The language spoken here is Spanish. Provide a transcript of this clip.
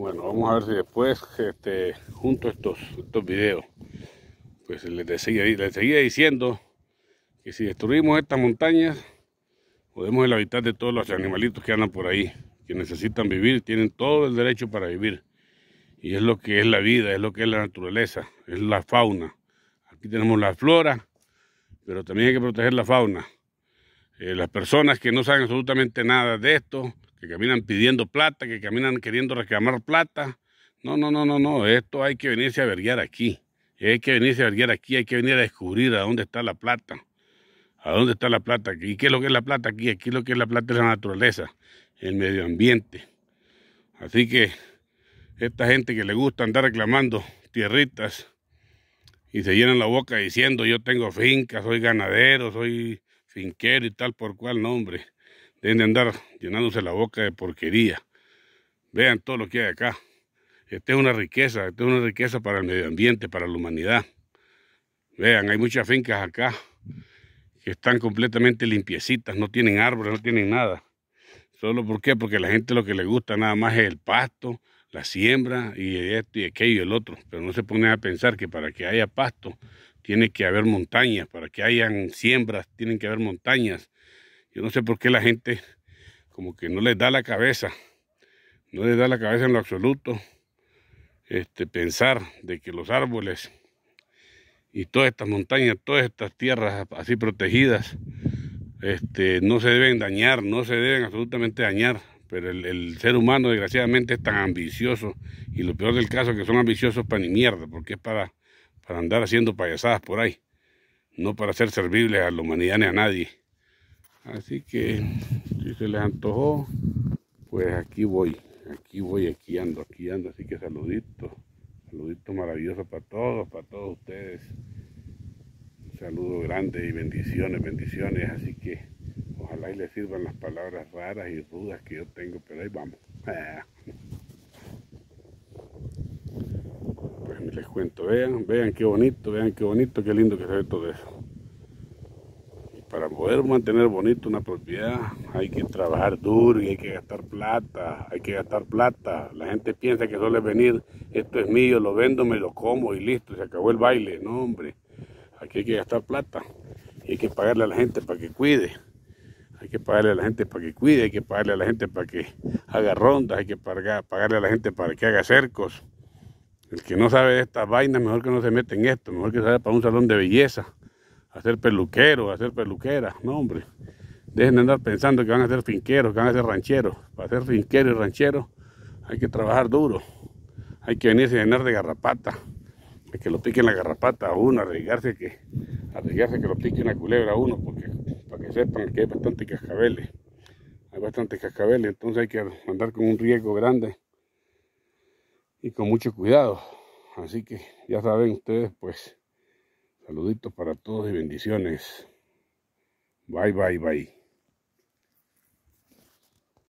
Bueno, vamos a ver si después, este, junto a estos, estos videos, pues les seguía, diciendo que si destruimos estas montañas, podemos el hábitat de todos los animalitos que andan por ahí, que necesitan vivir, tienen todo el derecho para vivir. Y es lo que es la vida, es lo que es la naturaleza, es la fauna. Aquí tenemos la flora, pero también hay que proteger la fauna. Eh, las personas que no saben absolutamente nada de esto, que caminan pidiendo plata, que caminan queriendo reclamar plata. No, no, no, no, no, esto hay que venirse a verguiar aquí. Hay que venirse a verguiar aquí, hay que venir a descubrir a dónde está la plata. ¿A dónde está la plata aquí? ¿Qué es lo que es la plata aquí? Aquí lo que es la plata es la naturaleza, el medio ambiente. Así que esta gente que le gusta andar reclamando tierritas y se llenan la boca diciendo yo tengo finca, soy ganadero, soy finquero y tal por cual nombre. Deben de andar llenándose la boca de porquería. Vean todo lo que hay acá. Esta es una riqueza, esta es una riqueza para el medio ambiente, para la humanidad. Vean, hay muchas fincas acá que están completamente limpiecitas, no tienen árboles, no tienen nada. Solo por qué? Porque a la gente lo que le gusta nada más es el pasto, la siembra y esto y aquello y el otro. Pero no se ponen a pensar que para que haya pasto tiene que haber montañas, para que hayan siembras tienen que haber montañas, yo no sé por qué la gente como que no les da la cabeza, no les da la cabeza en lo absoluto este, pensar de que los árboles y todas estas montañas, todas estas tierras así protegidas, este, no se deben dañar, no se deben absolutamente dañar. Pero el, ser humano desgraciadamente es tan ambicioso y lo peor del caso es que son ambiciosos para ni mierda, porque es para, para andar haciendo payasadas por ahí, no para ser servibles a la humanidad ni a nadie. Así que si se les antojó, pues aquí voy, aquí voy, aquí ando, aquí ando. Así que saluditos, saluditos maravillosos para todos, para todos ustedes. Un saludo grande y bendiciones, bendiciones. Así que ojalá y les sirvan las palabras raras y rudas que yo tengo, pero ahí vamos. Pues les cuento, vean, vean qué bonito, vean qué bonito, qué lindo que se ve todo eso para poder mantener bonito una propiedad hay que trabajar duro y hay que gastar plata, hay que gastar plata. La gente piensa que suele venir, esto es mío, lo vendo, me lo como y listo, se acabó el baile. No, hombre, aquí hay que gastar plata y hay que pagarle a la gente para que cuide. Hay que pagarle a la gente para que cuide, hay que pagarle a la gente para que haga rondas, hay que pagarle a la gente para que haga cercos. El que no sabe de estas vainas, mejor que no se mete en esto, mejor que se vaya para un salón de belleza hacer peluquero, hacer peluquera, No, hombre. Dejen de andar pensando que van a ser finqueros, que van a ser rancheros. Para ser finquero y ranchero hay que trabajar duro. Hay que venirse a llenar de garrapata. Hay que lo piquen la garrapata a uno, arriesgarse que, arriesgarse que lo pique una culebra a uno, porque para que sepan que hay bastantes cascabeles. Hay bastantes cascabeles, entonces hay que andar con un riesgo grande y con mucho cuidado. Así que ya saben ustedes, pues Saluditos para todos y bendiciones. Bye, bye, bye.